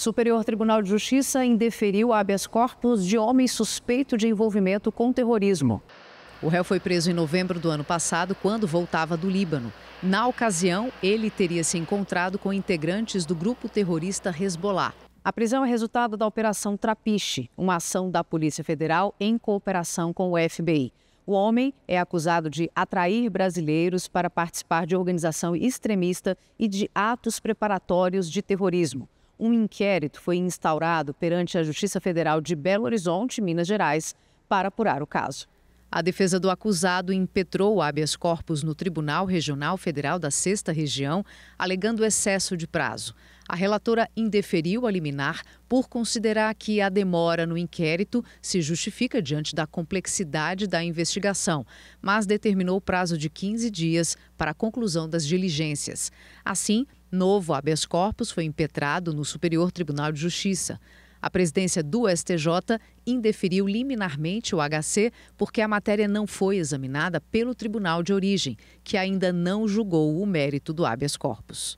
Superior Tribunal de Justiça indeferiu habeas corpus de homem suspeito de envolvimento com terrorismo. O réu foi preso em novembro do ano passado, quando voltava do Líbano. Na ocasião, ele teria se encontrado com integrantes do grupo terrorista Hezbollah. A prisão é resultado da Operação Trapiche, uma ação da Polícia Federal em cooperação com o FBI. O homem é acusado de atrair brasileiros para participar de organização extremista e de atos preparatórios de terrorismo um inquérito foi instaurado perante a Justiça Federal de Belo Horizonte, Minas Gerais, para apurar o caso. A defesa do acusado impetrou o habeas corpus no Tribunal Regional Federal da Sexta Região, alegando excesso de prazo. A relatora indeferiu a liminar por considerar que a demora no inquérito se justifica diante da complexidade da investigação, mas determinou o prazo de 15 dias para a conclusão das diligências. Assim, Novo habeas corpus foi impetrado no Superior Tribunal de Justiça. A presidência do STJ indeferiu liminarmente o HC porque a matéria não foi examinada pelo tribunal de origem, que ainda não julgou o mérito do habeas corpus.